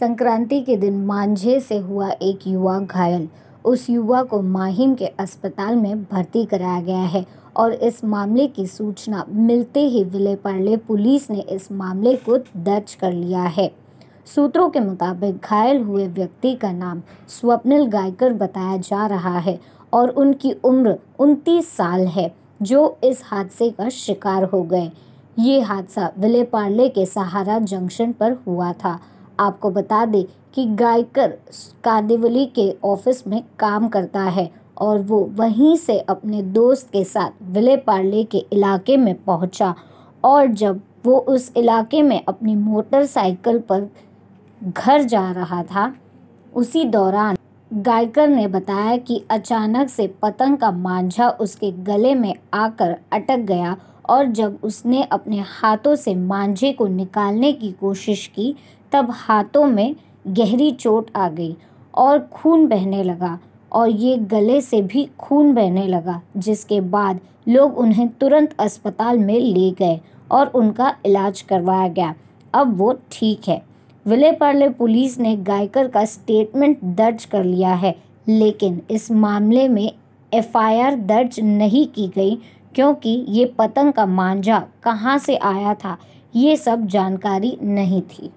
संक्रांति के दिन मांझे से हुआ एक युवा घायल उस युवा को माहिम के अस्पताल में भर्ती कराया गया है और इस मामले की सूचना मिलते ही विले पार्ले पुलिस ने इस मामले को दर्ज कर लिया है सूत्रों के मुताबिक घायल हुए व्यक्ति का नाम स्वप्निल गायकर बताया जा रहा है और उनकी उम्र उनतीस साल है जो इस हादसे का शिकार हो गए ये हादसा विले पार्ले के सहारा जंक्शन पर हुआ था आपको बता दें कि गायकर कादिवली के ऑफिस में काम करता है और वो वहीं से अपने दोस्त के साथ विले पार्ले के इलाके में पहुंचा और जब वो उस इलाके में अपनी मोटरसाइकिल पर घर जा रहा था उसी दौरान गायकर ने बताया कि अचानक से पतंग का मांझा उसके गले में आकर अटक गया और जब उसने अपने हाथों से मांझे को निकालने की कोशिश की तब हाथों में गहरी चोट आ गई और खून बहने लगा और ये गले से भी खून बहने लगा जिसके बाद लोग उन्हें तुरंत अस्पताल में ले गए और उनका इलाज करवाया गया अब वो ठीक है विले पार्ले पुलिस ने गायकर का स्टेटमेंट दर्ज कर लिया है लेकिन इस मामले में एफआईआर दर्ज नहीं की गई क्योंकि ये पतंग का मांझा कहाँ से आया था ये सब जानकारी नहीं थी